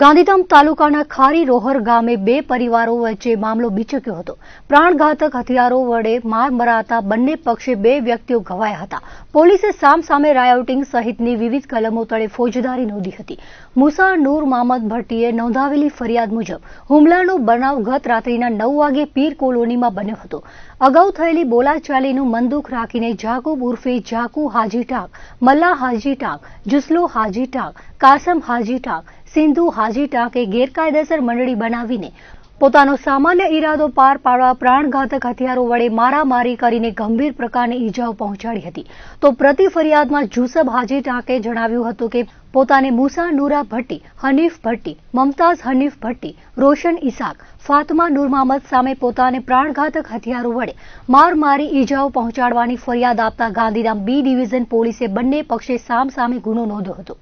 ગાંધીધામ તાલુકાના ખારી રોહર ગામે બે પરિવારો વચ્ચે મામલો બિચક્યો હતો પ્રાણઘાતક હથિયારો વડે માર મરાતા બંને પક્ષે બે વ્યક્તિઓ ઘવાયા હતા પોલીસે સામસામે રાયોટિંગ સહિતની વિવિધ કલમો તળે ફોજદારી નોંધી હતી મુસા નૂર મામદ ભટ્ટીએ નોંધાવેલી ફરિયાદ મુજબ હુમલાનો બનાવ ગત રાત્રિના નવ વાગે પીર કોલોનીમાં બન્યો હતો અગાઉ થયેલી બોલાચાલીનું મંદુખ રાખીને જાકુબ ઉર્ફે જાકુ હાજી ટાંક મલ્લા હાજી ટાંક જુસલો હાજી ટાંક કાસમ હાજી ટાંક સિંધુ હાજી ટાંકે ગેરકાયદેસર મંડળી બનાવીને પોતાનો સામાન્ય ઈરાદો પાર પાડવા પ્રાણઘાતક હથિયારો વડે મારામારી કરીને ગંભીર પ્રકારની ઈજાઓ પહોંચાડી હતી તો પ્રતિ ફરિયાદમાં જુસબ હાજી ટાંકે જણાવ્યું હતું કે પોતાને મુસા નુરા ભટ્ટી હનીફ ભટ્ટી મમતાઝ હનીફ ભટ્ટી રોશન ઇસાક ફાતમા નૂર મહમદ સામે પોતાને પ્રાણઘાતક હથિયારો વડે માર મારી ઈજાઓ પહોંચાડવાની ફરિયાદ આપતા ગાંધીધામ બી ડિવિઝન પોલીસે બંને પક્ષે સામસામે ગુનો નોંધ્યો હતો